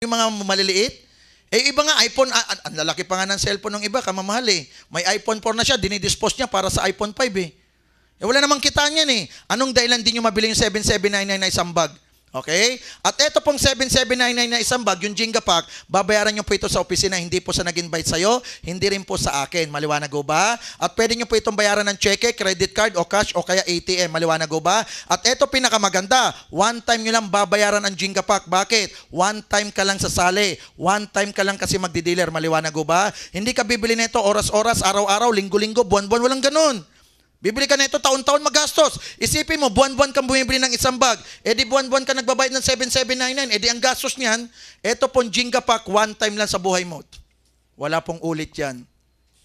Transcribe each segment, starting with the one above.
Yung mga maliliit. Eh, iba nga, iPhone, ah, ah, ang lalaki pa nga ng cellphone ng iba, kamamahal eh. May iPhone 4 na siya, dinidispose niya para sa iPhone 5 eh. Eh, wala namang kita niyan eh. Anong dahilan din yung mabili yung 7799 na isang bag? Okay? At ito pong 7799 na isang bag, yung Jenga Pack, babayaran nyo po ito sa opisina, hindi po sa naging invite sa'yo, hindi rin po sa akin. Maliwanag ho ba? At pwede nyo po itong bayaran ng cheque, credit card, o cash, o kaya ATM. Maliwanag ho ba? At ito pinakamaganda, one time nyo lang babayaran ang Jenga Pack. Bakit? One time ka lang sasali. One time ka lang kasi magdi-dealer. Maliwanag ho ba? Hindi ka bibili nito oras-oras, araw-araw, linggo-linggo, buwan-buwan, walang ganun. Bibili ka na ito, taon-taon magastos. Isipin mo, buwan-buwan kang bumibili ng isang bag. E di buwan-buwan ka nagbabayad ng 7,799. E eh di ang gastos niyan, ito pong Jinga Pack, one time lang sa buhay mo. Wala pong ulit yan.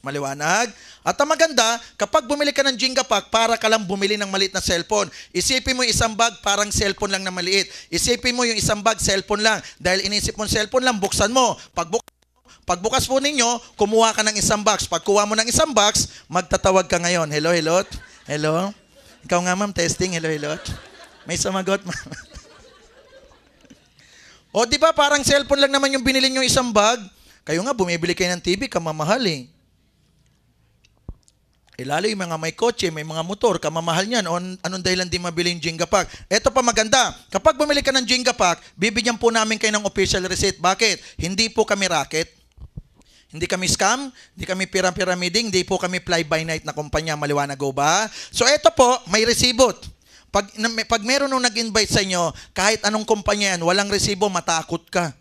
Maliwanag? At ang maganda, kapag bumili ka ng Jinga Pack, para ka lang bumili ng maliit na cellphone. Isipin mo yung isang bag, parang cellphone lang na maliit. Isipin mo yung isang bag, cellphone lang. Dahil inisip mo cellphone lang, buksan mo. Pag buksan Pagbukas po ninyo, kumuha ka ng isang box. Pagkuha mo ng isang box, magtatawag ka ngayon. Hello, hello? Hello? Ikaw nga ma'am, testing. Hello, hello? May sumagot ma'am. o di ba parang cellphone lang naman yung binili nyo isang bag? Kayo nga, bumibili kayo ng TV, kamamahal eh. E lalo yung mga may kotse, may mga motor, kamamahal niyan. O anong dahilan di mabili yung Jenga Pack? Ito pa maganda. Kapag bumili ka ng Jenga Pack, bibigyan po namin kayo ng official receipt. Bakit? Hindi po kami racket. Hindi kami scam, hindi kami piram-piramiding, hindi po kami fly-by-night na kumpanya, maliwanag go ba? So ito po, may resibot. Pag, na, pag meron nung nag-invite sa inyo, kahit anong kumpanya yan, walang resibo, matakot ka.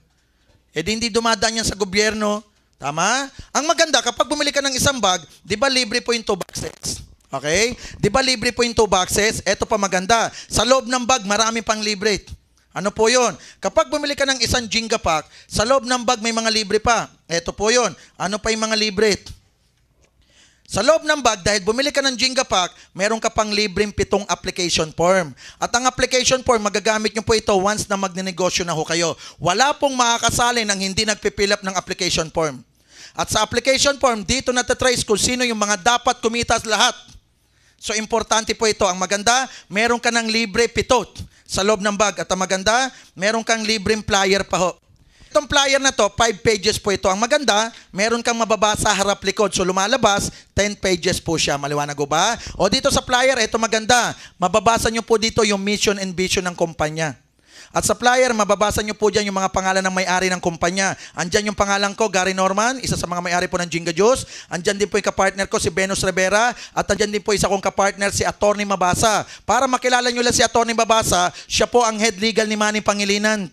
E di hindi dumadaan yan sa gobyerno. Tama? Ang maganda, kapag bumili ka ng isang bag, di ba libre po yung two boxes? Okay? Di ba libre po yung two boxes? Ito pa maganda. Sa loob ng bag, marami pang libre. Ano po yon? Kapag bumili ka ng isang Jenga pack, sa loob ng bag may mga libre pa. Ito po yon. Ano pa yung mga libre? Sa loob ng bag, dahil bumili ka ng Jenga Pack, meron ka pang libreng pitong application form. At ang application form, magagamit nyo po ito once na magnenegosyo na ho kayo. Wala pong makakasali ng hindi up ng application form. At sa application form, dito natatrace kung sino yung mga dapat kumitas lahat. So importante po ito. Ang maganda, meron ka ng libre pitot sa loob ng bag. At ang maganda, meron kang libreng flyer pa ho. Itong flyer na to, 5 pages po ito. Ang maganda, meron kang mababasa harap likod. So lumalabas, 10 pages po siya. Maliwanag ba? O dito sa flyer, ito maganda. Mababasa nyo po dito yung mission and vision ng kumpanya. At sa flyer, mababasa nyo po dyan yung mga pangalan ng may-ari ng kumpanya. Andyan yung pangalan ko, Gary Norman, isa sa mga may-ari po ng Jinga Juice. Andyan din po yung kapartner ko, si Venus Rivera. At andyan din po isa kong kapartner, si Attorney Mabasa. Para makilala nyo lang si Attorney Mabasa, siya po ang head legal ni Manny Pangilinan.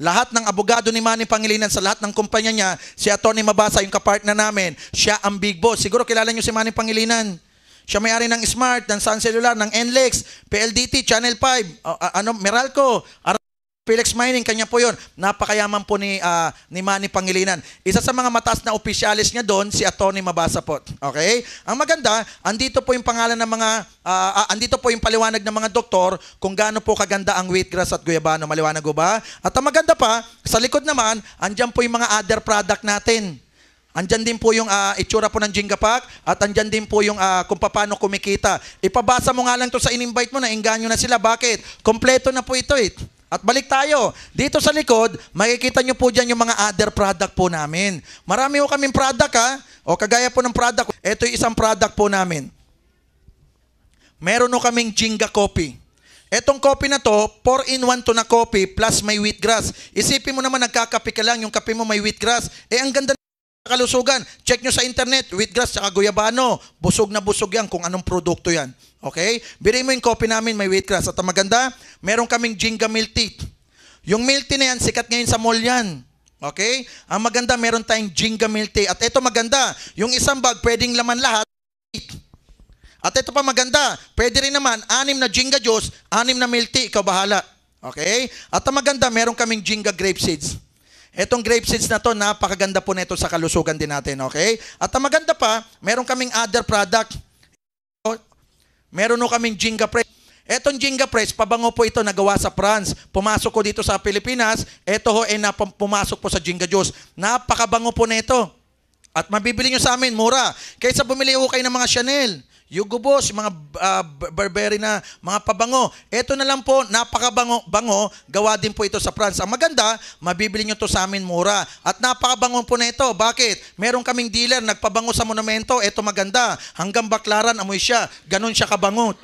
Lahat ng abogado ni Manny Pangilinan sa lahat ng kumpanya niya, si Atty. Mabasa, yung kapartner namin, siya ang big boss. Siguro kilala niyo si Manny Pangilinan. Siya may-ari ng Smart, ng Sun Cellular, ng NLEX, PLDT, Channel 5, uh, ano, Meralco, Felix Mining, kanya po yon. Napakayaman po ni, uh, ni Manny Pangilinan. Isa sa mga mataas na opisyalis niya doon, si Atty. Mabasa po. Okay? Ang maganda, andito po yung pangalan ng mga, uh, uh, andito po yung paliwanag ng mga doktor kung gaano po kaganda ang wheatgrass at guyabano. Maliwanag ko ba? At ang maganda pa, sa likod naman, andyan po yung mga other product natin. Andyan din po yung uh, itsura po ng Jenga Pack at andyan din po yung uh, kung paano kumikita. Ipabasa mo nga lang to sa in-invite mo na inganyo na sila. Bakit? Kompleto na po ito eh. At balik tayo, dito sa likod, makikita nyo po dyan yung mga other product po namin. Marami po kaming product ha, o kagaya po ng product, ito yung isang product po namin. Meron po kaming Jinga Coffee. Etong coffee na to, 4-in-1 to na coffee plus may wheatgrass. Isipin mo naman nagkakape ka lang, yung kape mo may wheatgrass. Eh ang ganda kalusugan. Check nyo sa internet, wheatgrass at guyabano. Busog na busog yan kung anong produkto yan. Okay? Bili mo yung coffee namin, may wheatgrass. At maganda, meron kaming Jinga Milk Tea. Yung milk tea na yan, sikat ngayon sa mall yan. Okay? Ang maganda, meron tayong Jinga Milk Tea. At ito maganda, yung isang bag, pwedeng laman lahat. At ito pa maganda, pwede rin naman, anim na Jinga Juice, anim na milk tea, ikaw bahala. Okay? At ang maganda, meron kaming Jinga Grape Seeds. Etong grape seeds na to, napakaganda po nito sa kalusugan din natin, okay? At ang maganda pa, meron kaming other product. Meron no kaming Jinga Press. Etong Jinga Press, pabango po ito nagawa sa France. Pumasok ko dito sa Pilipinas, ito ho ay eh, pumasok po sa Jinga Juice. Napakabango po nito. at mabibili nyo sa amin, mura. Kaysa bumili ho kayo ng mga Chanel. Yugubos, mga uh, ah, Burberry na mga pabango. Ito na lang po, napakabango, bango. Gawa din po ito sa France. Ang maganda, mabibili nyo to sa amin mura. At napakabango po na ito. Bakit? Meron kaming dealer, nagpabango sa monumento. Ito maganda. Hanggang baklaran, amoy siya. Ganon siya kabangot.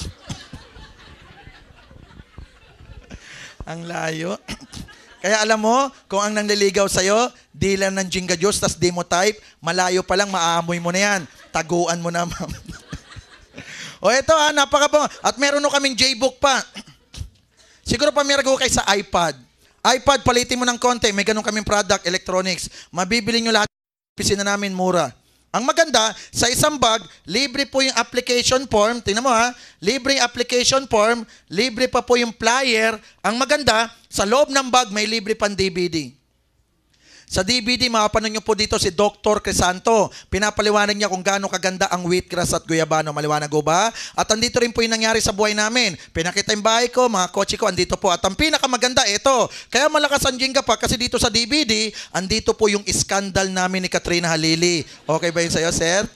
ang layo. Kaya alam mo, kung ang nanliligaw sa'yo, dealer ng Jinga Diyos, tas demo type, malayo pa lang, maaamoy mo na yan. Taguan mo na, ma'am. O ito ha, ah, napakabang. At meron no kaming J-book pa. Siguro pamirgo kayo sa iPad. iPad, palitin mo ng konti. May ganun kaming product, electronics. Mabibili nyo lahat. Pisina namin, mura. Ang maganda, sa isang bag, libre po yung application form. Tingnan mo ha, libre yung application form, libre pa po yung flyer. Ang maganda, sa loob ng bag, may libre pang DVD. Sa DVD, makapanon nyo po dito si Dr. Crisanto. Pinapaliwanag niya kung gaano kaganda ang wheatgrass at guyabano. Maliwanag ko ba? At andito rin po yung nangyari sa buhay namin. Pinakita yung bahay ko, mga kotse ko, andito po. At ang pinakamaganda, ito. Kaya malakas ang jinga pa kasi dito sa DVD, andito po yung scandal namin ni Katrina Halili. Okay ba yun sa'yo, sir?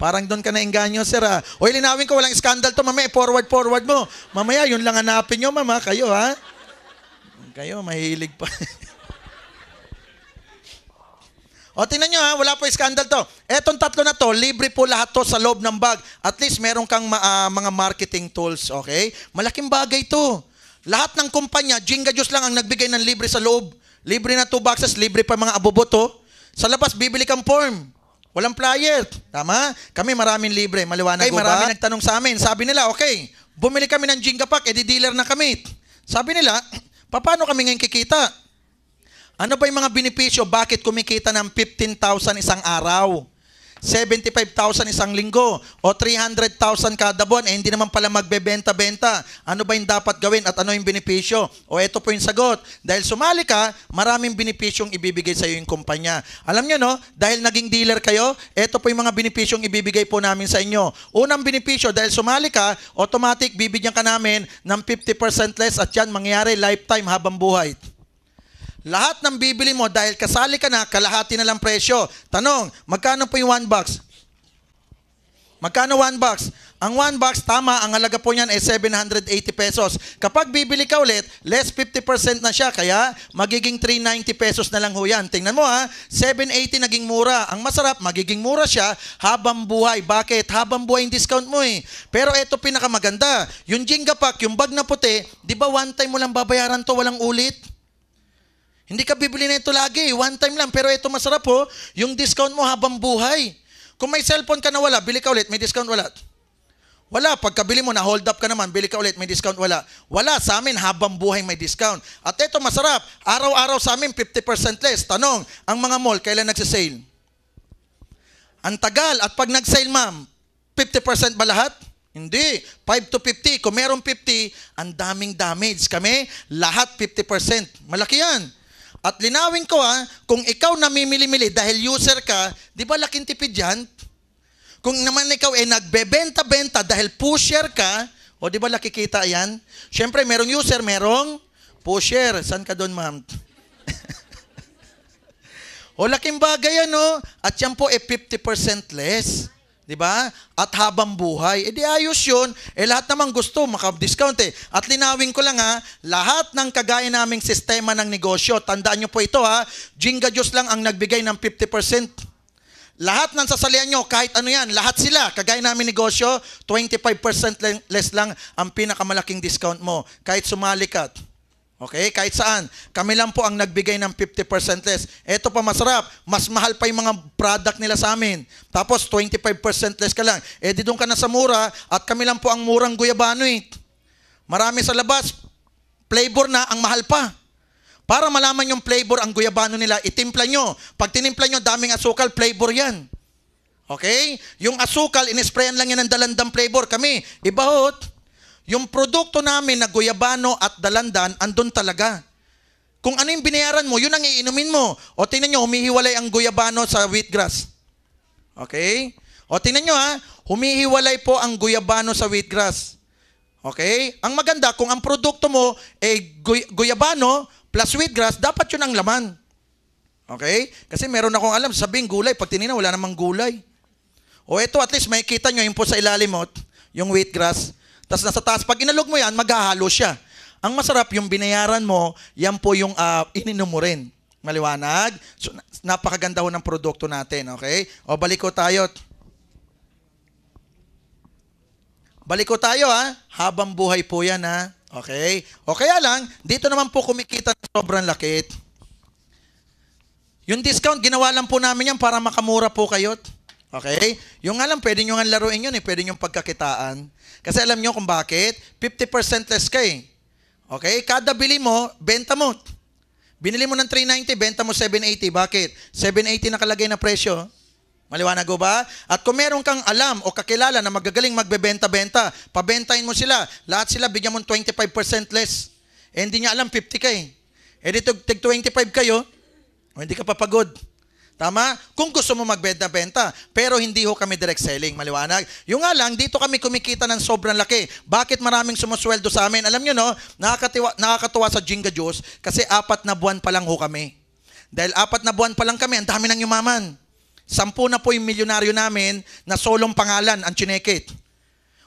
Parang doon ka na engganyo, sir. Ha? Ah. O, linawin ko, walang scandal to, mamaya. Forward, forward mo. Mamaya, yun lang hanapin nyo, mama. Kayo, ha? Kayo, mahilig pa. O tingnan nyo ha, wala po scandal to. Etong tatlo na to, libre po lahat to sa loob ng bag. At least meron kang ma- uh, mga marketing tools, okay? Malaking bagay to. Lahat ng kumpanya, Jinga Juice lang ang nagbigay ng libre sa loob. Libre na two boxes, libre pa mga aboboto. Sa labas, bibili kang form. Walang flyer. Tama? Kami maraming libre. Maliwanag okay, ba? Marami nagtanong sa amin. Sabi nila, okay, bumili kami ng Jinga Pack, edi dealer na kami. Sabi nila, paano kami ngayon kikita? Ano ba yung mga benepisyo? Bakit kumikita ng 15,000 isang araw? 75,000 isang linggo o 300,000 kada buwan, eh hindi naman pala magbebenta-benta. Ano ba yung dapat gawin at ano yung benepisyo? O ito po yung sagot. Dahil sumali ka, maraming benepisyong ibibigay sa iyo yung kumpanya. Alam nyo no, dahil naging dealer kayo, ito po yung mga benepisyong ibibigay po namin sa inyo. Unang benepisyo, dahil sumali ka, automatic bibigyan ka namin ng 50% less at yan mangyayari lifetime habang buhay. Lahat ng bibili mo dahil kasali ka na, kalahati na lang presyo. Tanong, magkano po yung one box? Magkano one box? Ang one box, tama, ang halaga po niyan ay 780 pesos. Kapag bibili ka ulit, less 50% na siya, kaya magiging 390 pesos na lang ho yan. Tingnan mo ha, 780 naging mura. Ang masarap, magiging mura siya habang buhay. Bakit? Habang buhay yung discount mo eh. Pero ito pinakamaganda, yung Jenga Pack, yung bag na puti, di ba one time mo lang babayaran to, walang ulit? Hindi ka bibili na ito lagi. One time lang. Pero ito masarap po. Oh. Yung discount mo habang buhay. Kung may cellphone ka na wala, bili ka ulit. May discount wala. Wala. Pagkabili mo na, hold up ka naman, bili ka ulit, may discount wala. Wala. Sa amin, habang buhay may discount. At ito, masarap. Araw-araw sa amin, 50% less. Tanong, ang mga mall, kailan nagsisale? Ang tagal. At pag nagsale, ma'am, 50% ba lahat? Hindi. 5 to 50. Kung meron 50, ang daming damage. Kami, lahat 50%. Malaki yan. At linawin ko ha, kung ikaw namimili-mili dahil user ka, di ba laking tipid yan? Kung naman ikaw ay eh, nagbebenta-benta dahil pusher ka, o di ba nakikita yan? Siyempre, merong user, merong pusher. Saan ka doon, ma'am? o laking bagay yan, no? At yan po, eh, 50% less. 'Di ba? At habang buhay. Eh di ayos 'yun. Eh lahat naman gusto maka-discount eh. At linawin ko lang ha, lahat ng kagaya naming sistema ng negosyo, tandaan niyo po ito ha, Jinga Juice lang ang nagbigay ng 50%. Lahat ng sasalihan nyo, kahit ano yan, lahat sila, kagaya namin negosyo, 25% less lang ang pinakamalaking discount mo. Kahit sumalikat. ka, Okay? Kahit saan. Kami lang po ang nagbigay ng 50% less. Ito pa masarap. Mas mahal pa yung mga product nila sa amin. Tapos 25% less ka lang. Eh di doon ka na sa mura at kami lang po ang murang guyabano eh. Marami sa labas. Flavor na ang mahal pa. Para malaman yung flavor ang guyabano nila, itimpla nyo. Pag tinimpla nyo, daming asukal, flavor yan. Okay? Yung asukal, inisprayan lang yan ng dalandang flavor. Kami, ibahot. Yung produkto namin na Guyabano at Dalandan, andun talaga. Kung ano yung binayaran mo, yun ang iinumin mo. O tingnan nyo, humihiwalay ang Guyabano sa wheatgrass. Okay? O tingnan nyo ha, humihiwalay po ang Guyabano sa wheatgrass. Okay? Ang maganda, kung ang produkto mo ay eh, Guyabano plus wheatgrass, dapat yun ang laman. Okay? Kasi meron akong alam, sabing gulay. Pag tinignan, wala namang gulay. O ito, at least may kita nyo, yun po sa ilalim mo, yung wheatgrass. Tapos nasa taas, pag inalog mo yan, maghahalo siya. Ang masarap yung binayaran mo, yan po yung uh, ininom mo rin. Maliwanag? So, napakaganda ho ng produkto natin, okay? O balik ko tayo. Balik ko tayo ha. Ah. Habang buhay po yan ha. Ah. Okay? O kaya lang, dito naman po kumikita ng sobrang lakit. Yung discount, ginawa lang po namin yan para makamura po kayo't. Okay? Yung nga lang, pwede nyo nga laruin yun eh. Pwede nyo pagkakitaan. Kasi alam nyo kung bakit? 50% less kay. Eh. Okay? Kada bili mo, benta mo. Binili mo ng 390, benta mo 780. Bakit? 780 nakalagay na presyo. Maliwanag ba? At kung meron kang alam o kakilala na magagaling magbebenta-benta, pabentahin mo sila. Lahat sila bigyan mo 25% less. Eh, hindi niya alam, 50 kay. eh. dito, tig 25 kayo, o hindi ka papagod. Tama? Kung gusto mo magbenta-benta, pero hindi ho kami direct selling, maliwanag. Yung nga lang, dito kami kumikita ng sobrang laki. Bakit maraming sumusweldo sa amin? Alam nyo, no? Nakakatiwa, nakakatuwa sa Jinga Diyos kasi apat na buwan pa lang ho kami. Dahil apat na buwan pa lang kami, ang dami nang yumaman. Sampu na po yung milyonaryo namin na solong pangalan ang chinekit.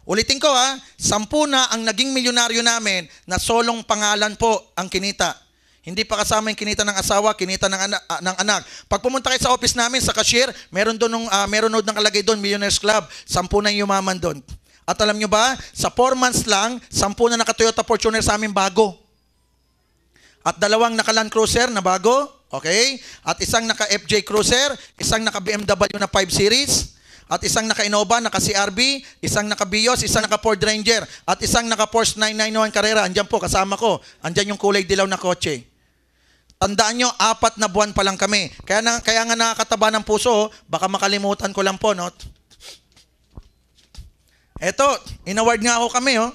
Ulitin ko ha, sampu na ang naging milyonaryo namin na solong pangalan po ang kinita. Hindi pa kasama yung kinita ng asawa, kinita ng, ana- uh, ng anak. Pag pumunta kayo sa office namin, sa cashier, meron doon uh, meron note ng kalagay doon, Millionaires Club. Sampu na yung umaman doon. At alam nyo ba, sa 4 months lang, sampu na naka-Toyota Fortuner sa amin bago. At dalawang naka-Land Cruiser na bago. Okay? At isang naka-FJ Cruiser, isang naka-BMW na 5 Series at isang naka-Innova, naka-CRV, isang naka-Bios, isang naka-Ford Ranger, at isang naka-Porsche 991 Carrera. Andiyan po, kasama ko. Andiyan yung kulay dilaw na kotse. Tandaan nyo, apat na buwan pa lang kami. Kaya, na, kaya nga nakakataba ng puso, oh. baka makalimutan ko lang po, no? Eto, inaward nga ako kami, oh.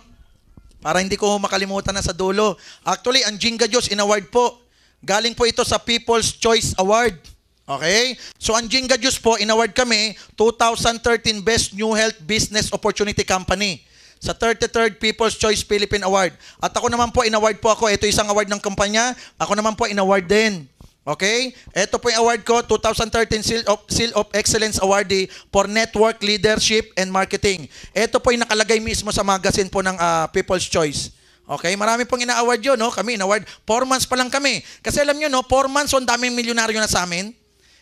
Para hindi ko makalimutan na sa dulo. Actually, ang Jinga Diyos, inaward po. Galing po ito sa People's Choice Award. Okay? So ang Jinga Juice po, inaward kami 2013 Best New Health Business Opportunity Company sa 33rd People's Choice Philippine Award. At ako naman po, inaward po ako. Ito isang award ng kumpanya. Ako naman po, inaward din. Okay? Ito po yung award ko, 2013 Seal of, Seal of Excellence Awardee for Network Leadership and Marketing. Ito po yung nakalagay mismo sa magazine po ng uh, People's Choice. Okay, marami pong ina-award yun, no? Kami, in-award. Four months pa lang kami. Kasi alam nyo, no? Four months, on daming milyonaryo na sa amin.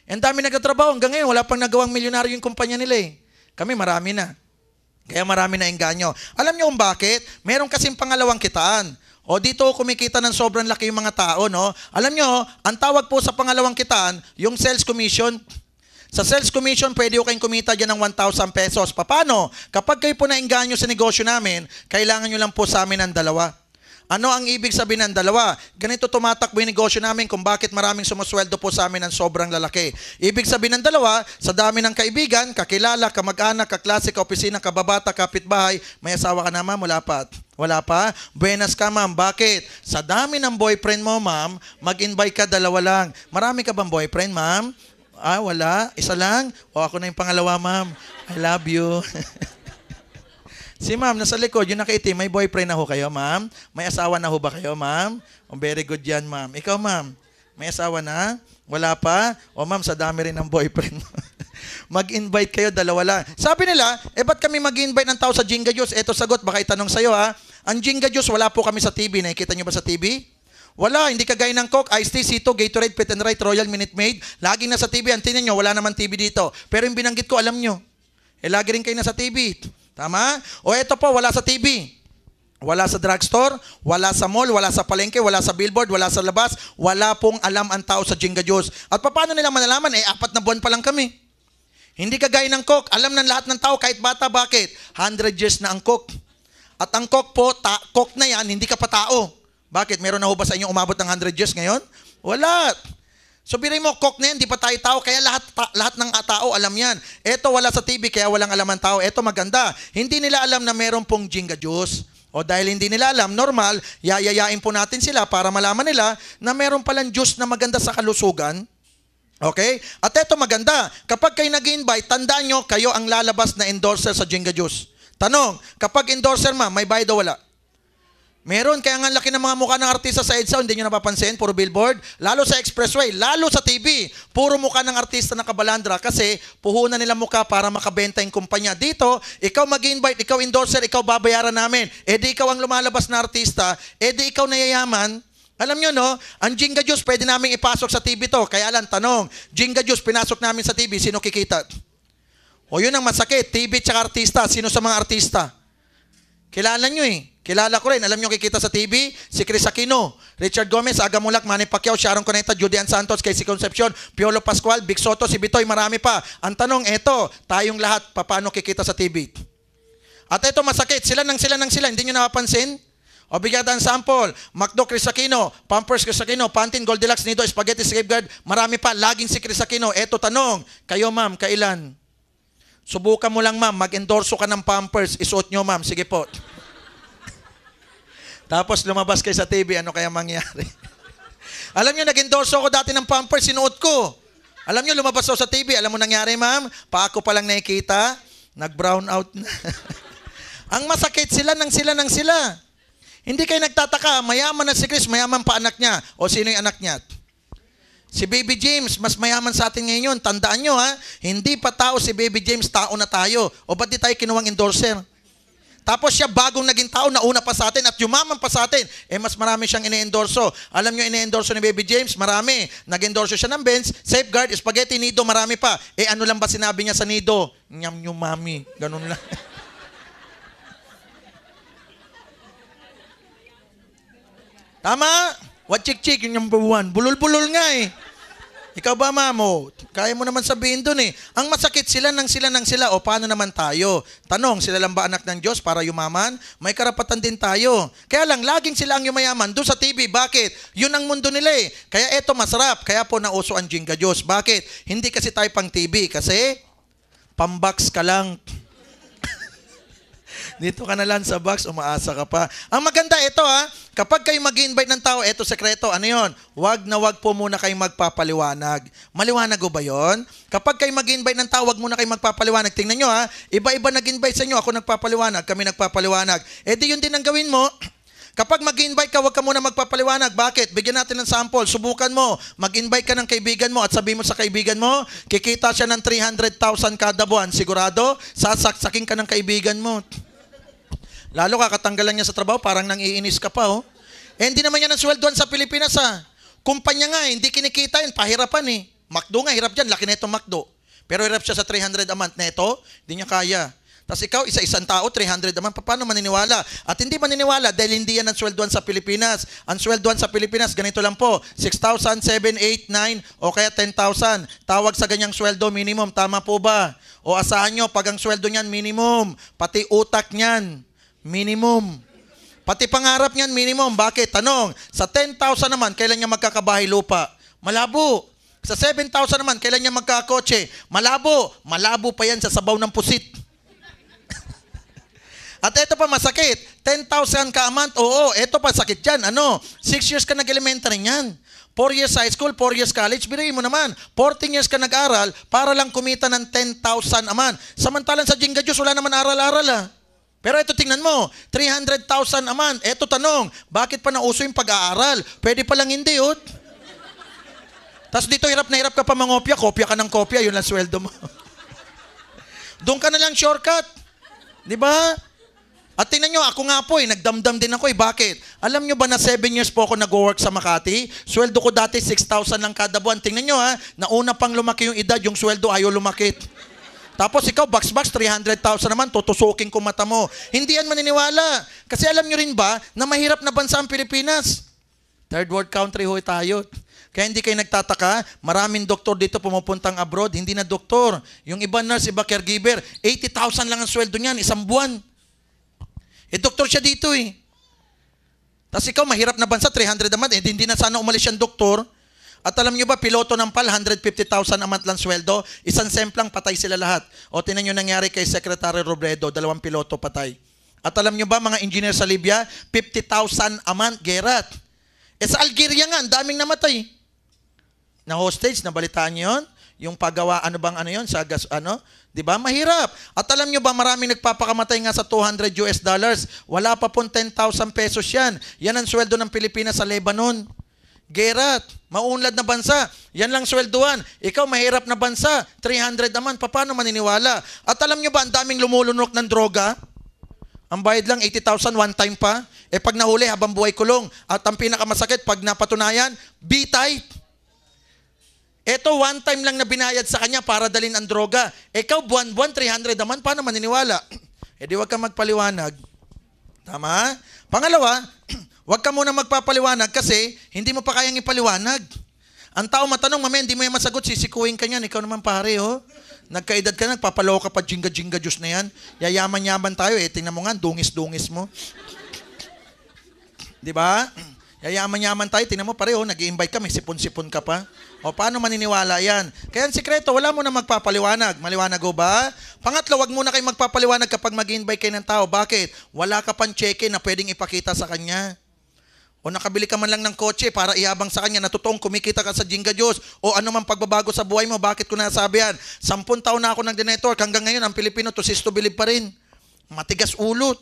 Ang dami nagtatrabaho hanggang ngayon, wala pang nagawang milyonaryo yung kumpanya nila eh. Kami marami na. Kaya marami na engganyo. Alam niyo kung bakit? Meron kasing pangalawang kitaan. O dito kumikita ng sobrang laki yung mga tao, no? Alam niyo, ang tawag po sa pangalawang kitaan, yung sales commission. Sa sales commission, pwede kayong kumita dyan ng 1,000 pesos. Paano? Kapag kayo po na nainganyo sa negosyo namin, kailangan nyo lang po sa amin ang dalawa. Ano ang ibig sabihin ng dalawa? Ganito tumatakbo yung negosyo namin kung bakit maraming sumasweldo po sa amin ng sobrang lalaki. Ibig sabihin ng dalawa, sa dami ng kaibigan, kakilala, kamag-anak, kaklase, kaopisina, kababata, kapitbahay, may asawa ka na ma'am, wala pa. Wala pa? Buenas ka ma'am, bakit? Sa dami ng boyfriend mo ma'am, mag-invite ka dalawa lang. Marami ka bang boyfriend ma'am? Ah, wala? Isa lang? O ako na yung pangalawa ma'am. I love you. Si ma'am, nasa likod, yung nakaitim, may boyfriend na ho kayo, ma'am? May asawa na ho ba kayo, ma'am? Oh, very good yan, ma'am. Ikaw, ma'am, may asawa na? Wala pa? O oh, ma'am, sa dami rin ng boyfriend mo. mag-invite kayo, dalawa lang. Sabi nila, eh ba't kami mag-invite ng tao sa Jinga Juice? Eto sagot, baka itanong sa'yo ha. Ang Jinga Juice, wala po kami sa TV. Nakikita nyo ba sa TV? Wala, hindi kagaya ng Coke, Iced Tea, Sito, Gatorade, Pet and Right, Royal Minute Maid. Lagi na sa TV. Ang tinan nyo, wala naman TV dito. Pero yung binanggit ko, alam nyo. Eh, lagi rin kayo nasa TV. Tama? O eto po, wala sa TV. Wala sa drugstore, wala sa mall, wala sa palengke, wala sa billboard, wala sa labas, wala pong alam ang tao sa Jinga Diyos. At paano nila malalaman? Eh, apat na buwan pa lang kami. Hindi kagaya ng coke. Alam ng lahat ng tao, kahit bata, bakit? 100 years na ang coke. At ang coke po, ta- cook na yan, hindi ka pa tao. Bakit? Meron na ho ba sa inyo umabot ng 100 years ngayon? Wala. So biray mo, cook na yan, di pa tayo tao, kaya lahat, ta, lahat ng tao alam yan. Eto wala sa TV, kaya walang alaman tao. Eto maganda. Hindi nila alam na meron pong Jinga Juice. O dahil hindi nila alam, normal, yayayain po natin sila para malaman nila na meron palang juice na maganda sa kalusugan. Okay? At eto maganda, kapag kayo nag-invite, tandaan nyo, kayo ang lalabas na endorser sa Jinga Juice. Tanong, kapag endorser ma, may bayad o wala? Meron, kaya nga laki ng mga mukha ng artista sa EDSA, hindi nyo napapansin, puro billboard, lalo sa expressway, lalo sa TV, puro mukha ng artista na kabalandra kasi puhunan nila mukha para makabenta yung kumpanya. Dito, ikaw mag-invite, ikaw endorser, ikaw babayaran namin. E di ikaw ang lumalabas na artista, e di ikaw nayayaman, alam nyo, no? Ang Jinga Juice, pwede namin ipasok sa TV to. Kaya lang, tanong, Jinga Juice, pinasok namin sa TV, sino kikita? O yun ang masakit, TV tsaka artista, sino sa mga artista? Kilala nyo eh. Kilala ko rin. Alam nyo kikita sa TV? Si Chris Aquino, Richard Gomez, Aga Mulak, Manny Pacquiao, Sharon Coneta, Julian Santos, Casey Concepcion, Piolo Pascual, Big Soto, si Bitoy, marami pa. Ang tanong, eto, tayong lahat, paano kikita sa TV? At eto masakit, sila nang sila nang sila, hindi nyo napapansin? O bigyan ang sample, McDo Chris Aquino, Pampers Chris Aquino, Pantin Gold Deluxe, Nido, Spaghetti Safeguard, marami pa, laging si Chris Aquino. Eto tanong, kayo ma'am, kailan? Subukan mo lang ma'am, mag-endorso ka ng Pampers, isuot nyo ma'am, sige po. Tapos lumabas kayo sa TV, ano kaya mangyari? alam nyo, nag-endorse ako dati ng Pampers, sinuot ko. Alam nyo, lumabas ako sa TV, alam mo nangyari ma'am? Pa ako pa lang nakikita, nag-brown out na. Ang masakit sila nang sila nang sila. Hindi kayo nagtataka, mayaman na si Chris, mayaman pa anak niya. O sino yung anak niya? Si Baby James, mas mayaman sa atin ngayon. Tandaan nyo ha, hindi pa tao si Baby James, tao na tayo. O ba't di tayo kinuwang endorser? Tapos siya bagong naging tao, nauna pa sa atin at yumaman pa sa atin. Eh mas marami siyang ine-endorso. Alam niyo ine-endorso ni Baby James, marami. Nag-endorso siya ng Benz, Safeguard, Spaghetti, Nido, marami pa. Eh ano lang ba sinabi niya sa Nido? Nyam nyo mami. Ganun lang. Tama? Wachik-chik, yung number one. bulul bulol nga eh. Ikaw ba, mamo? Kaya mo naman sabihin doon eh. Ang masakit sila nang sila nang sila o paano naman tayo? Tanong, sila lang ba anak ng Diyos para yumaman? May karapatan din tayo. Kaya lang, laging sila ang yumayaman. Doon sa TV, bakit? Yun ang mundo nila eh. Kaya eto masarap. Kaya po nauso ang Jinga Diyos. Bakit? Hindi kasi tayo pang TV. Kasi pambaks ka lang. Dito ka na lang sa box, umaasa ka pa. Ang maganda ito ha, kapag kayo mag invite ng tao, ito sekreto, ano yon? Wag na wag po muna kayong magpapaliwanag. Maliwanag o ba yon? Kapag kayo mag invite ng tao, wag muna kayong magpapaliwanag. Tingnan nyo ha, iba-iba nag-invite sa inyo, ako nagpapaliwanag, kami nagpapaliwanag. E di yun din ang gawin mo, Kapag mag-invite ka, huwag ka muna magpapaliwanag. Bakit? Bigyan natin ng sample. Subukan mo. Mag-invite ka ng kaibigan mo at sabi mo sa kaibigan mo, kikita siya ng 300,000 kada buwan. Sigurado, sasaksakin ka ng kaibigan mo. Lalo kakatanggalan niya sa trabaho, parang nang-iinis ka pa, oh. Eh, hindi naman yan ang sweldoan sa Pilipinas, ha. Ah. Kumpanya nga, eh, hindi kinikita yun, pahirapan, eh. Makdo nga, hirap dyan, laki na itong McDo. Pero hirap siya sa 300 a month neto, hindi niya kaya. Tapos ikaw, isa-isang tao, 300 a month, paano maniniwala? At hindi maniniwala dahil hindi yan ang sweldoan sa Pilipinas. Ang sweldoan sa Pilipinas, ganito lang po, 6,000, 7, 8, o kaya 10,000. Tawag sa ganyang sweldo minimum, tama po ba? O asahan nyo, pag ang sweldo niyan minimum, pati utak niyan. Minimum. Pati pangarap niyan, minimum. Bakit? Tanong, sa 10,000 naman, kailan niya magkakabahay lupa? Malabo. Sa 7,000 naman, kailan niya magkakotse? Malabo. Malabo pa yan sa sabaw ng pusit. At ito pa masakit, 10,000 ka a month, oo, ito pa sakit yan. Ano, 6 years ka nag-elementary niyan. 4 years high school, 4 years college, birayin mo naman. 14 years ka nag-aral para lang kumita ng 10,000 a month. Samantalang sa Jingga Diyos, wala naman aral-aral ah. Pero ito tingnan mo, 300,000 a month. Ito tanong, bakit pa nauso yung pag-aaral? Pwede pa lang hindi, oh. Tapos dito hirap na hirap ka pa mangopya, kopya ka ng kopya, yun lang sweldo mo. Doon ka na lang shortcut. Di ba? At tingnan nyo, ako nga po eh, nagdamdam din ako eh. Bakit? Alam nyo ba na 7 years po ako nag-work sa Makati? Sweldo ko dati 6,000 lang kada buwan. Tingnan nyo ha, nauna pang lumaki yung edad, yung sweldo ayaw lumakit. Tapos ikaw, box-box, 300,000 naman, tutusukin ko mata mo. Hindi yan maniniwala. Kasi alam nyo rin ba na mahirap na bansa ang Pilipinas? Third world country ho tayo. Kaya hindi kayo nagtataka, maraming doktor dito pumupuntang abroad, hindi na doktor. Yung iba nurse, iba caregiver, 80,000 lang ang sweldo niyan, isang buwan. Eh, doktor siya dito eh. Tapos ikaw, mahirap na bansa, 300 naman, eh, hindi na sana umalis siyang doktor, at alam nyo ba, piloto ng PAL, 150,000 a month lang sweldo, isang semplang patay sila lahat. O tinan nyo nangyari kay Secretary Robredo, dalawang piloto patay. At alam nyo ba, mga engineer sa Libya, 50,000 a month, gerat. E sa Algeria nga, ang daming namatay. Na hostage, nabalitaan nyo yun? Yung paggawa, ano bang ano yun? Sa gas, ano? Di ba? Mahirap. At alam nyo ba, marami nagpapakamatay nga sa 200 US dollars. Wala pa pong 10,000 pesos yan. Yan ang sweldo ng Pilipinas sa Lebanon gerat, maunlad na bansa. Yan lang swelduhan. Ikaw, mahirap na bansa, 300 naman, paano maniniwala? At alam nyo ba, ang daming lumulunok ng droga? Ang bayad lang, 80,000 one time pa. Eh pag nahuli, habang buhay kulong. At ang pinakamasakit, pag napatunayan, B-type. Ito, one time lang na binayad sa kanya para dalin ang droga. Ikaw, buwan-buwan, 300 naman, paano maniniwala? Eh di wag kang magpaliwanag. Tama? Pangalawa, Huwag ka muna magpapaliwanag kasi hindi mo pa kayang ipaliwanag. Ang tao matanong, mamaya, hindi mo yan masagot, sisikuin ka niyan. Ikaw naman pare, oh. Nagkaedad ka na, nagpapalaw ka pa, jinga-jinga juice na yan. Yayaman-yaman tayo, eh. Tingnan mo nga, dungis-dungis mo. Di ba? Yayaman-yaman tayo, tingnan mo pare, oh, nag i invite ka, may sipon-sipon ka pa. O paano maniniwala yan? Kaya ang sikreto, wala mo na magpapaliwanag. Maliwanag o ba? Pangatlo, wag muna kayo magpapaliwanag kapag mag invite kayo ng tao. Bakit? Wala ka pang check-in na pwedeng ipakita sa kanya. O nakabili ka man lang ng kotse para ihabang sa kanya na totoong kumikita ka sa Jingga Diyos o ano man pagbabago sa buhay mo, bakit ko nasabi yan? Sampun taon na ako nag network hanggang ngayon ang Pilipino to sis to believe pa rin. Matigas ulot.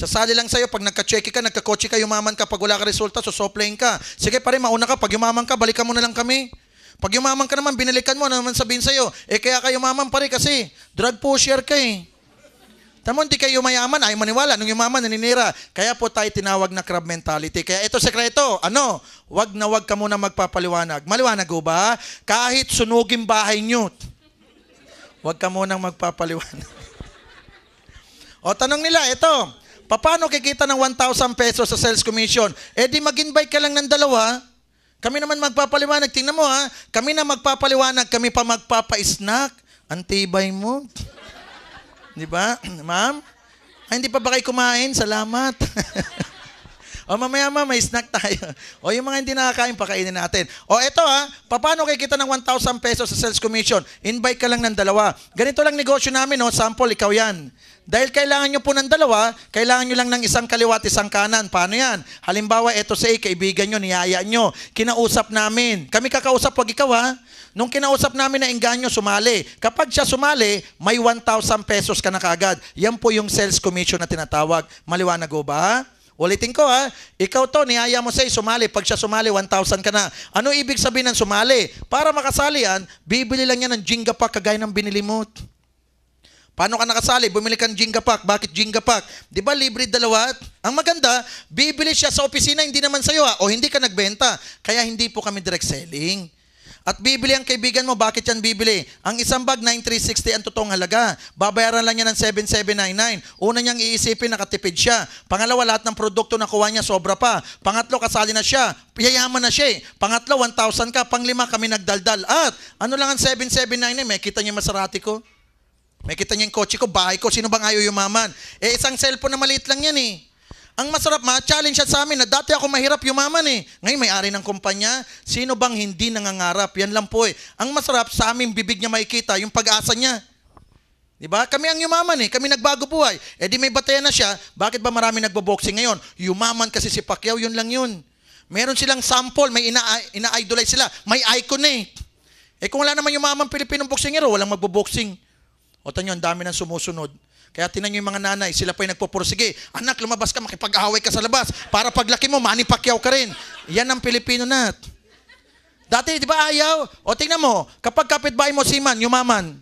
Sasali lang sa'yo, pag nagka-check ka, nagka-kotse ka, yumaman ka, pag wala ka resulta, susoplayin ka. Sige pa rin, mauna ka, pag yumaman ka, balikan mo na lang kami. Pag yumaman ka naman, binalikan mo, ano naman sabihin sa'yo? Eh kaya ka yumaman pare kasi, drug pusher ka eh. Tamo hindi kayo mayaman, ayaw maniwala. Nung yumaman, naninira. Kaya po tayo tinawag na crab mentality. Kaya ito sekreto, ano? Wag na wag ka muna magpapaliwanag. Maliwanag ho ba? Kahit sunugin bahay nyo, wag ka muna magpapaliwanag. o tanong nila, ito, paano kikita ng 1,000 pesos sa sales commission? Eh di mag-invite ka lang ng dalawa, kami naman magpapaliwanag. Tingnan mo ha, kami na magpapaliwanag, kami pa magpapa-snack. Antibay mo. Di ba? Ma'am? Ay, ah, hindi pa ba kayo kumain? Salamat. o mamaya ma, may snack tayo. O yung mga hindi nakakain, pakainin natin. O eto ha, ah, paano kayo kita ng 1,000 pesos sa sales commission? Invite ka lang ng dalawa. Ganito lang negosyo namin, no? sample, ikaw yan. Dahil kailangan nyo po ng dalawa, kailangan nyo lang ng isang kaliwa at isang kanan. Paano yan? Halimbawa, eto si A, kaibigan nyo, niyaya nyo. Kinausap namin. Kami kakausap, wag ikaw ha. Nung kinausap namin na inganyo, sumali. Kapag siya sumali, may 1,000 pesos ka na kagad. Yan po yung sales commission na tinatawag. Maliwanag ho ba? Ulitin ko ha, ikaw to, niyaya mo siya sumali. Pag siya sumali, 1,000 ka na. Ano ibig sabihin ng sumali? Para makasali yan, bibili lang yan ng jingga pa kagaya ng binili mo. Paano ka nakasali? Bumili kang Jenga Pack. Bakit Jenga Pack? Di ba libre dalawa? Ang maganda, bibili siya sa opisina, hindi naman sa iyo ha. Ah. O hindi ka nagbenta. Kaya hindi po kami direct selling. At bibili ang kaibigan mo, bakit yan bibili? Ang isang bag, 9,360 ang totoong halaga. Babayaran lang niya ng 7,799. Una niyang iisipin, nakatipid siya. Pangalawa, lahat ng produkto na kuha niya, sobra pa. Pangatlo, kasali na siya. Yayaman na siya eh. Pangatlo, 1,000 ka. Panglima, kami nagdaldal. At ano lang ang 7,799? May kita niya masarati ko? May kita niya yung kotse ko, bahay ko, sino bang ayaw yumaman? Eh, isang cellphone na maliit lang yan eh. Ang masarap, ma-challenge siya sa amin na dati ako mahirap yumaman eh. Ngayon may ari ng kumpanya, sino bang hindi nangangarap? Yan lang po eh. Ang masarap, sa amin bibig niya makikita yung pag-asa niya. Di ba? Kami ang yumaman eh. Kami nagbago buhay. Eh di may batayan na siya. Bakit ba marami nagbo-boxing ngayon? Yumaman kasi si Pacquiao, yun lang yun. Meron silang sample, may ina- ina-idolize sila. May icon eh. Eh kung wala naman yumaman Pilipinong boksingero, walang magbo-boxing. O tanyo, ang dami ng sumusunod. Kaya tinan yung mga nanay, sila pa yung nagpupursige. Anak, lumabas ka, makipag-away ka sa labas. Para paglaki mo, mani pakyaw ka rin. Yan ang Pilipino nat. Dati, di ba ayaw? O tingnan mo, kapag kapitbahay mo si man, yumaman,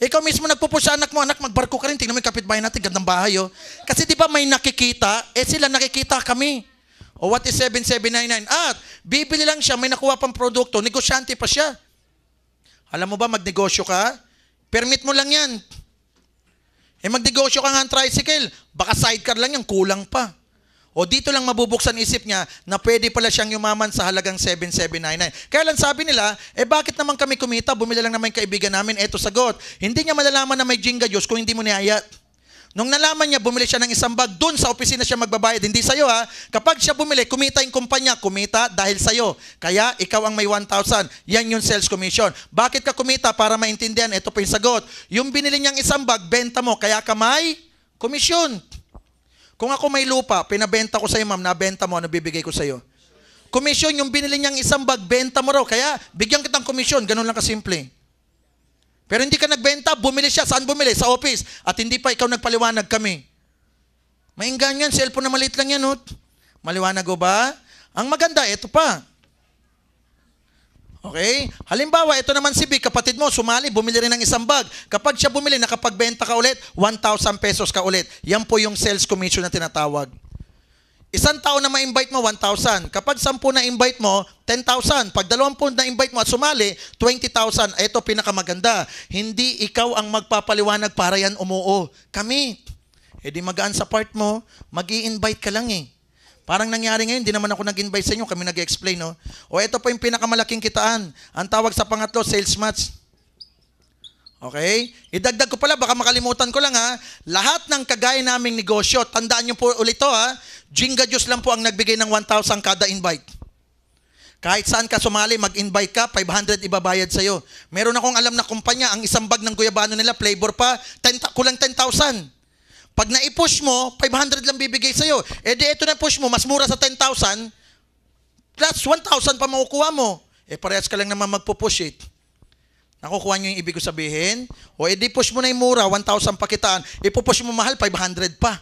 ikaw mismo nagpupo sa anak mo, anak, magbarko ka rin. Tingnan mo yung kapitbahay natin, gandang bahay, oh. Kasi di ba may nakikita? Eh sila nakikita kami. O what is 7799? At bibili lang siya, may nakuha pang produkto, negosyante pa siya. Alam mo ba, magnegosyo ka, Permit mo lang yan. Eh magnegosyo ka nga ng tricycle, baka sidecar lang yan, kulang pa. O dito lang mabubuksan isip niya na pwede pala siyang yumaman sa halagang 7799. Kaya lang sabi nila, eh bakit naman kami kumita? Bumili lang naman yung kaibigan namin, eto sagot. Hindi niya malalaman na may jinga Diyos kung hindi mo niyayat. Nung nalaman niya, bumili siya ng isang bag, doon sa opisina siya magbabayad, hindi sa'yo ha. Kapag siya bumili, kumita yung kumpanya, kumita dahil sa'yo. Kaya ikaw ang may 1,000. Yan yung sales commission. Bakit ka kumita? Para maintindihan, ito pa yung sagot. Yung binili niyang isang bag, benta mo, kaya ka may komisyon. Kung ako may lupa, pinabenta ko sa'yo ma'am, nabenta mo, ano bibigay ko sa'yo? Komisyon, yung binili niyang isang bag, benta mo raw. Kaya bigyan kitang komisyon, ganun lang kasimple. Pero hindi ka nagbenta, bumili siya. Saan bumili? Sa office. At hindi pa ikaw nagpaliwanag kami. Mainggan yan, cellphone na maliit lang yan. Ot. Oh. Maliwanag o ba? Ang maganda, ito pa. Okay? Halimbawa, ito naman si Big, kapatid mo, sumali, bumili rin ng isang bag. Kapag siya bumili, nakapagbenta ka ulit, 1,000 pesos ka ulit. Yan po yung sales commission na tinatawag. Isang tao na ma-invite mo, 1,000. Kapag 10 na invite mo, 10,000. Pag 20 na invite mo at sumali, 20,000. Ito pinakamaganda. Hindi ikaw ang magpapaliwanag para yan umuo. Kami. E di magaan sa part mo, mag invite ka lang eh. Parang nangyari ngayon, hindi naman ako nag-invite sa inyo, kami nag-explain, no? O ito pa yung pinakamalaking kitaan. Ang tawag sa pangatlo, sales match. Okay? Idagdag ko pala, baka makalimutan ko lang ha. Lahat ng kagaya naming negosyo, tandaan nyo po ulit to ha, Jinga Juice lang po ang nagbigay ng 1,000 kada invite. Kahit saan ka sumali, mag-invite ka, 500 ibabayad sa'yo. Meron akong alam na kumpanya, ang isang bag ng guyabano nila, flavor pa, 10, kulang 10,000. Pag na-push mo, 500 lang bibigay sa'yo. E di ito na-push mo, mas mura sa 10,000, plus 1,000 pa makukuha mo. E parehas ka lang naman magpo-push it. Nakukuha nyo yung ibig ko sabihin? O edi push mo na yung mura, 1,000 pakitaan. kitaan. Ipupush mo mahal, 500 pa.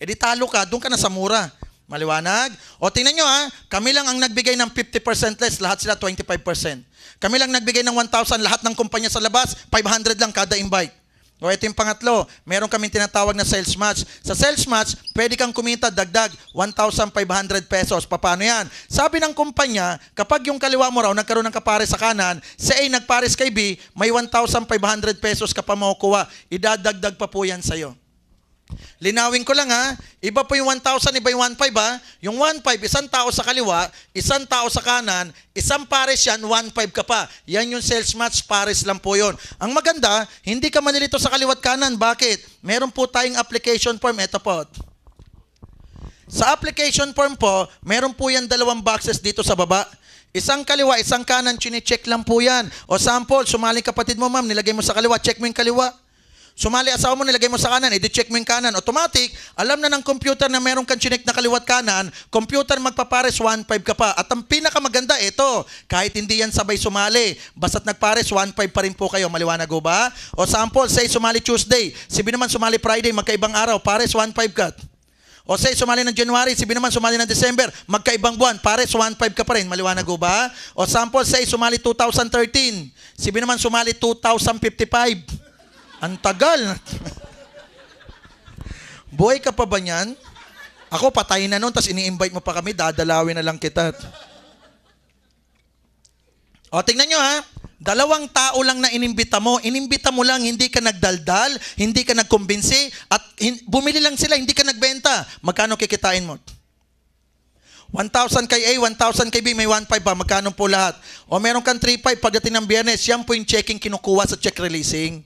Edi talo ka, doon ka na sa mura. Maliwanag? O tingnan nyo ha, kami lang ang nagbigay ng 50% less, lahat sila 25%. Kami lang nagbigay ng 1,000, lahat ng kumpanya sa labas, 500 lang kada invite. O ito yung pangatlo, meron kaming tinatawag na sales match. Sa sales match, pwede kang kumita dagdag 1,500 pesos. Paano yan? Sabi ng kumpanya, kapag yung kaliwa mo raw nagkaroon ng kapares sa kanan, sa A nagpares kay B, may 1,500 pesos ka pa makukuha. Idadagdag pa po yan sa'yo. Linawin ko lang ha, iba po yung 1,000, iba yung 1,500 ha. Yung 1,500, isang tao sa kaliwa, isang tao sa kanan, isang pares yan, 1,500 ka pa. Yan yung sales match, pares lang po yon. Ang maganda, hindi ka manilito sa kaliwat kanan. Bakit? Meron po tayong application form. Ito po. Sa application form po, meron po yan dalawang boxes dito sa baba. Isang kaliwa, isang kanan, chinecheck lang po yan. O sample, sumaling kapatid mo ma'am, nilagay mo sa kaliwa, check mo yung kaliwa. Sumali asawa mo, nilagay mo sa kanan, i-check mo yung kanan. Automatic, alam na ng computer na meron kang chinek na kaliwat kanan, computer magpapares 1.5 ka pa. At ang pinakamaganda, ito, kahit hindi yan sabay sumali, basta't nagpares 1.5 pa rin po kayo. Maliwanag ko ba? O sample, say sumali Tuesday, si B naman sumali Friday, magkaibang araw, pares 1.5 ka. O say, sumali ng January, si B naman sumali ng December, magkaibang buwan, pares 1.5 ka pa rin, maliwanag ko ba? O sample, say, sumali 2013, si B naman sumali 2055. Ang tagal. Buhay ka pa ba niyan? Ako, patay na noon, tapos ini-invite mo pa kami, dadalawin na lang kita. O, tingnan nyo ha. Dalawang tao lang na inimbita mo. Inimbita mo lang, hindi ka nagdaldal, hindi ka nagkumbinsi, at hin- bumili lang sila, hindi ka nagbenta. Magkano kikitain mo? 1,000 kay A, 1,000 kay B, may 1,500 ba? Magkano po lahat? O meron kang 3,500 pagdating ng biyernes, yan po yung checking kinukuha sa check releasing.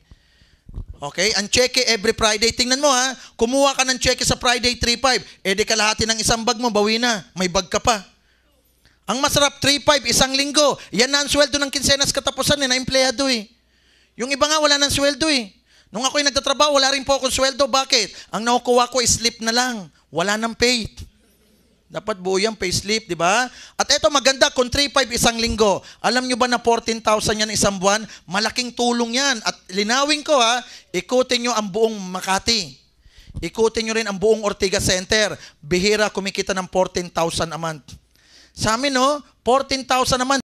Okay? Ang cheque every Friday. Tingnan mo ha. Kumuha ka ng cheque sa Friday 3-5. E eh, kalahati ng isang bag mo, bawi na. May bag ka pa. Ang masarap, 3-5, isang linggo. Yan na ang sweldo ng kinsenas katapusan eh, na empleyado eh. Yung iba nga, wala ng sweldo eh. Nung ako'y nagtatrabaho, wala rin po akong sweldo. Bakit? Ang nakukuha ko is sleep na lang. Wala ng pay. Dapat buo yung payslip, di ba? At ito maganda, kung 3.5 isang linggo, alam nyo ba na 14,000 yan isang buwan? Malaking tulong yan. At linawin ko ha, ikutin nyo ang buong Makati. Ikutin nyo rin ang buong Ortiga Center. Bihira kumikita ng 14,000 a month. Sa amin, no? 14,000 a month.